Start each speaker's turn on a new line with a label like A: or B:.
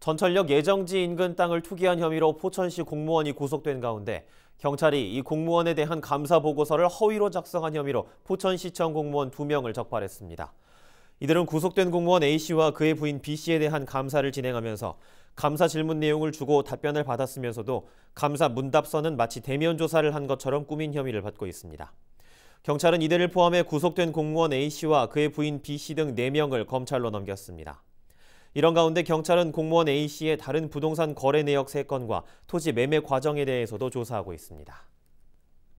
A: 전철역 예정지 인근 땅을 투기한 혐의로 포천시 공무원이 구속된 가운데 경찰이 이 공무원에 대한 감사 보고서를 허위로 작성한 혐의로 포천시청 공무원 2명을 적발했습니다. 이들은 구속된 공무원 A씨와 그의 부인 B씨에 대한 감사를 진행하면서 감사 질문 내용을 주고 답변을 받았으면서도 감사 문답서는 마치 대면 조사를 한 것처럼 꾸민 혐의를 받고 있습니다. 경찰은 이들을 포함해 구속된 공무원 A씨와 그의 부인 B씨 등 4명을 검찰로 넘겼습니다. 이런 가운데 경찰은 공무원 A씨의 다른 부동산 거래 내역 3건과 토지 매매 과정에 대해서도 조사하고 있습니다.